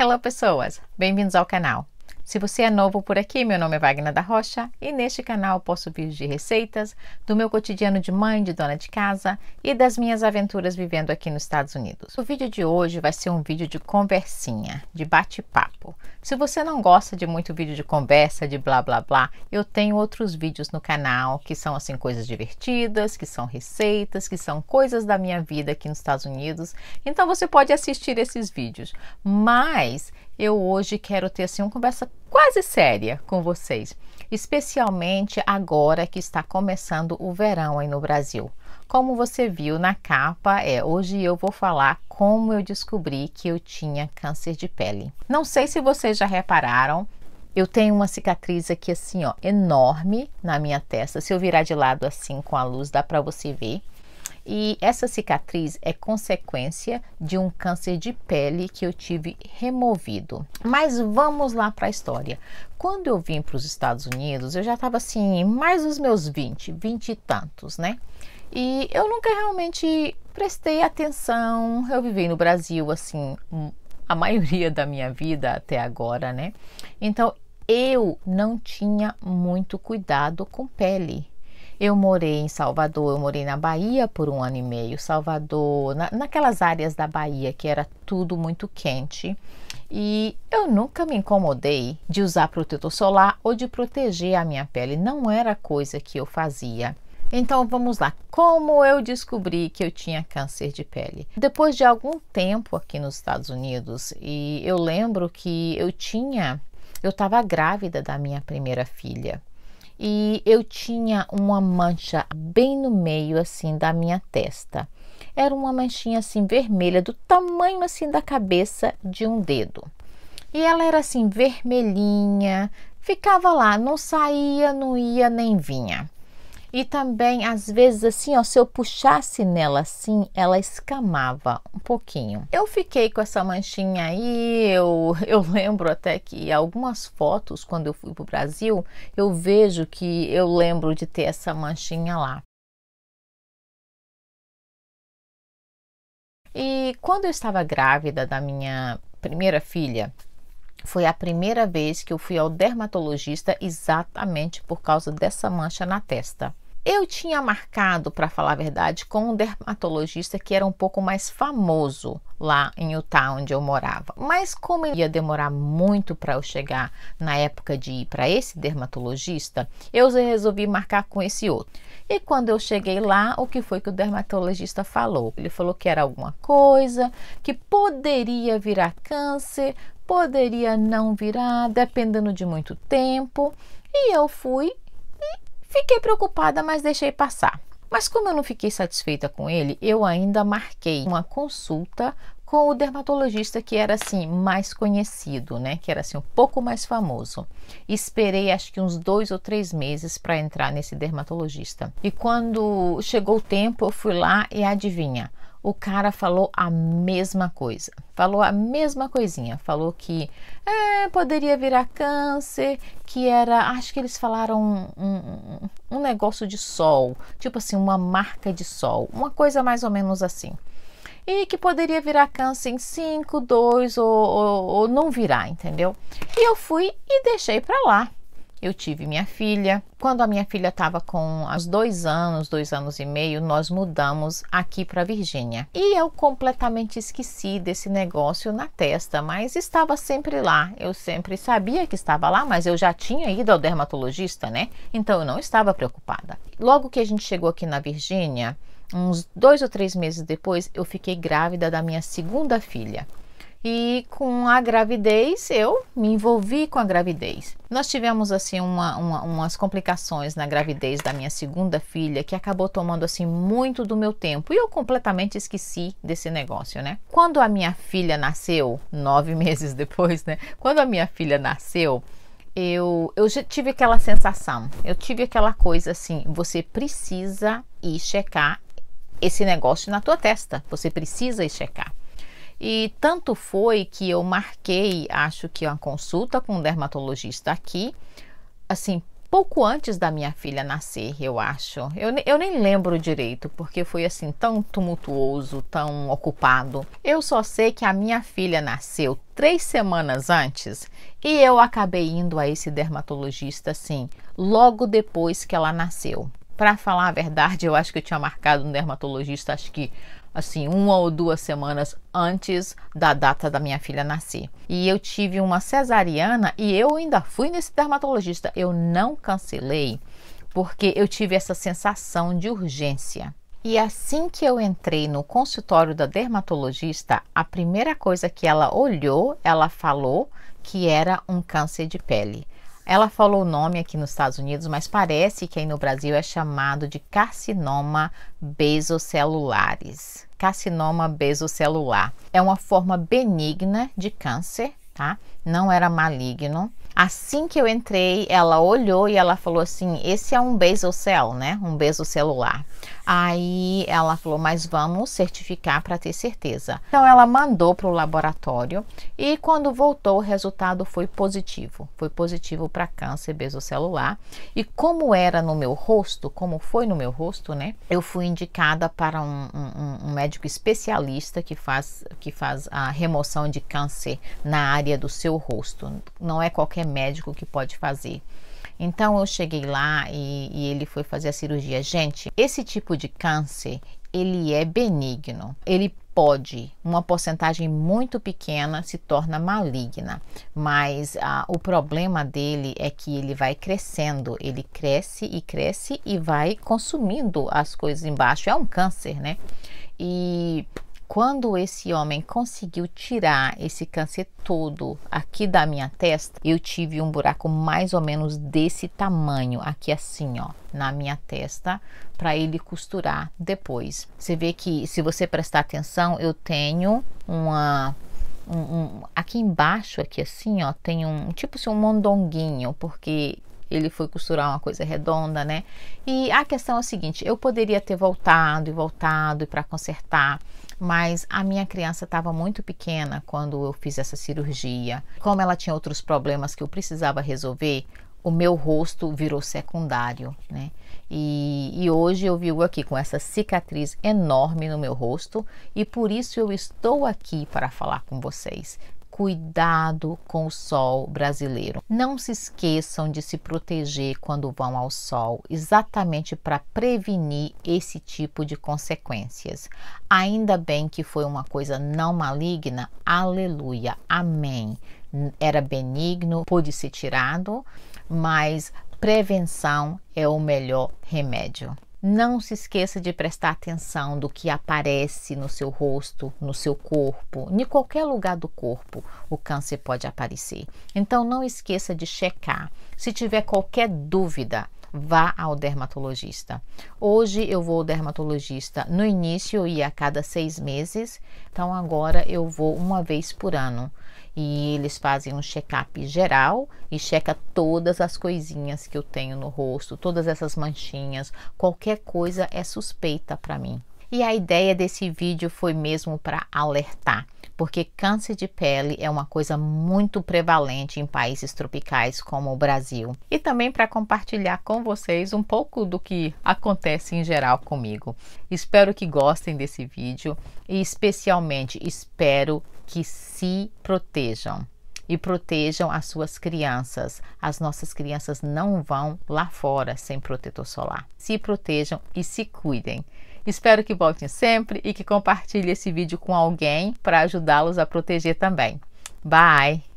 Hello pessoas, bem-vindos ao canal. Se você é novo por aqui, meu nome é Wagner da Rocha e neste canal posso vídeos de receitas do meu cotidiano de mãe, de dona de casa e das minhas aventuras vivendo aqui nos Estados Unidos. O vídeo de hoje vai ser um vídeo de conversinha, de bate-papo. Se você não gosta de muito vídeo de conversa, de blá blá blá, eu tenho outros vídeos no canal que são assim coisas divertidas, que são receitas, que são coisas da minha vida aqui nos Estados Unidos. Então você pode assistir esses vídeos. Mas eu hoje quero ter assim uma conversa quase séria com vocês, especialmente agora que está começando o verão aí no Brasil. Como você viu na capa, é hoje eu vou falar como eu descobri que eu tinha câncer de pele. Não sei se vocês já repararam, eu tenho uma cicatriz aqui assim, ó, enorme na minha testa. Se eu virar de lado assim com a luz, dá para você ver. E essa cicatriz é consequência de um câncer de pele que eu tive removido. Mas vamos lá para a história. Quando eu vim para os Estados Unidos, eu já estava assim, mais os meus 20, 20 e tantos, né? E eu nunca realmente prestei atenção. Eu vivi no Brasil assim, a maioria da minha vida até agora, né? Então eu não tinha muito cuidado com pele. Eu morei em Salvador, eu morei na Bahia por um ano e meio. Salvador, na, naquelas áreas da Bahia que era tudo muito quente. E eu nunca me incomodei de usar protetor solar ou de proteger a minha pele. Não era coisa que eu fazia. Então vamos lá, como eu descobri que eu tinha câncer de pele? Depois de algum tempo aqui nos Estados Unidos, e eu lembro que eu tinha, eu estava grávida da minha primeira filha e eu tinha uma mancha bem no meio assim da minha testa. Era uma manchinha assim vermelha do tamanho assim da cabeça de um dedo. E ela era assim vermelhinha, ficava lá, não saía, não ia nem vinha. E também, às vezes, assim, ó, se eu puxasse nela assim, ela escamava um pouquinho. Eu fiquei com essa manchinha aí, eu, eu lembro até que algumas fotos, quando eu fui pro Brasil, eu vejo que eu lembro de ter essa manchinha lá. E quando eu estava grávida da minha primeira filha, foi a primeira vez que eu fui ao dermatologista exatamente por causa dessa mancha na testa. Eu tinha marcado, para falar a verdade, com um dermatologista que era um pouco mais famoso lá em Utah, onde eu morava. Mas como ia demorar muito para eu chegar na época de ir para esse dermatologista, eu resolvi marcar com esse outro. E quando eu cheguei lá, o que foi que o dermatologista falou? Ele falou que era alguma coisa que poderia virar câncer, poderia não virar, dependendo de muito tempo. E eu fui e fiquei preocupada, mas deixei passar. Mas como eu não fiquei satisfeita com ele, eu ainda marquei uma consulta com o dermatologista que era assim mais conhecido, né? Que era assim um pouco mais famoso. Esperei acho que uns dois ou três meses para entrar nesse dermatologista. E quando chegou o tempo, eu fui lá e adivinha, o cara falou a mesma coisa. Falou a mesma coisinha. Falou que é, poderia virar câncer, que era. Acho que eles falaram um, um, um negócio de sol, tipo assim, uma marca de sol, uma coisa mais ou menos assim. E que poderia virar câncer em 5, 2 ou, ou, ou não virar, entendeu? E eu fui e deixei pra lá eu tive minha filha. Quando a minha filha estava com uns dois anos, dois anos e meio, nós mudamos aqui para Virgínia. E eu completamente esqueci desse negócio na testa, mas estava sempre lá. Eu sempre sabia que estava lá, mas eu já tinha ido ao dermatologista, né? Então eu não estava preocupada. Logo que a gente chegou aqui na Virgínia, uns dois ou três meses depois, eu fiquei grávida da minha segunda filha. E com a gravidez, eu me envolvi com a gravidez. Nós tivemos assim uma, uma, umas complicações na gravidez da minha segunda filha que acabou tomando assim muito do meu tempo e eu completamente esqueci desse negócio, né? Quando a minha filha nasceu, nove meses depois, né? Quando a minha filha nasceu, eu, eu tive aquela sensação, eu tive aquela coisa assim: você precisa ir checar esse negócio na tua testa, você precisa ir checar. E tanto foi que eu marquei, acho que uma consulta com um dermatologista aqui, assim, pouco antes da minha filha nascer, eu acho. Eu, eu nem lembro direito, porque foi assim tão tumultuoso, tão ocupado. Eu só sei que a minha filha nasceu três semanas antes e eu acabei indo a esse dermatologista, assim, logo depois que ela nasceu. Para falar a verdade, eu acho que eu tinha marcado um dermatologista, acho que assim, uma ou duas semanas antes da data da minha filha nascer. E eu tive uma cesariana e eu ainda fui nesse dermatologista. Eu não cancelei porque eu tive essa sensação de urgência. E assim que eu entrei no consultório da dermatologista, a primeira coisa que ela olhou, ela falou que era um câncer de pele. Ela falou o nome aqui nos Estados Unidos, mas parece que aí no Brasil é chamado de carcinoma basocelulares carcinoma besocelular. É uma forma benigna de câncer, tá? Não era maligno. Assim que eu entrei, ela olhou e ela falou assim: esse é um basal cell, né? Um basal celular. Aí ela falou: mas vamos certificar para ter certeza. Então ela mandou para o laboratório e quando voltou, o resultado foi positivo. Foi positivo para câncer basal celular. E como era no meu rosto, como foi no meu rosto, né? Eu fui indicada para um, um, um médico especialista que faz, que faz a remoção de câncer na área do seu rosto. Não é qualquer médico que pode fazer. Então eu cheguei lá e, e ele foi fazer a cirurgia. Gente, esse tipo de câncer ele é benigno. Ele pode, uma porcentagem muito pequena se torna maligna, mas ah, o problema dele é que ele vai crescendo, ele cresce e cresce e vai consumindo as coisas embaixo. É um câncer, né? E quando esse homem conseguiu tirar esse câncer todo aqui da minha testa, eu tive um buraco mais ou menos desse tamanho, aqui assim, ó, na minha testa, para ele costurar depois. Você vê que, se você prestar atenção, eu tenho uma um, um, aqui embaixo, aqui assim, ó, tem um tipo assim, um mondonguinho, porque ele foi costurar uma coisa redonda, né? E a questão é o seguinte: eu poderia ter voltado e voltado para consertar, mas a minha criança estava muito pequena quando eu fiz essa cirurgia. Como ela tinha outros problemas que eu precisava resolver, o meu rosto virou secundário, né? E, e, hoje eu vivo aqui com essa cicatriz enorme no meu rosto e por isso eu estou aqui para falar com vocês cuidado com o sol brasileiro. Não se esqueçam de se proteger quando vão ao sol, exatamente para prevenir esse tipo de consequências. Ainda bem que foi uma coisa não maligna, aleluia, amém. Era benigno, pôde ser tirado, mas prevenção é o melhor remédio. Não se esqueça de prestar atenção do que aparece no seu rosto, no seu corpo, em qualquer lugar do corpo o câncer pode aparecer. Então não esqueça de checar. Se tiver qualquer dúvida, vá ao dermatologista. Hoje eu vou ao dermatologista. No início eu ia a cada seis meses, então agora eu vou uma vez por ano e eles fazem um check-up geral e checa todas as coisinhas que eu tenho no rosto, todas essas manchinhas, qualquer coisa é suspeita para mim. E a ideia desse vídeo foi mesmo para alertar, porque câncer de pele é uma coisa muito prevalente em países tropicais como o Brasil, e também para compartilhar com vocês um pouco do que acontece em geral comigo. Espero que gostem desse vídeo e especialmente espero que se protejam e protejam as suas crianças. As nossas crianças não vão lá fora sem protetor solar. Se protejam e se cuidem. Espero que voltem sempre e que compartilhe esse vídeo com alguém para ajudá-los a proteger também. Bye!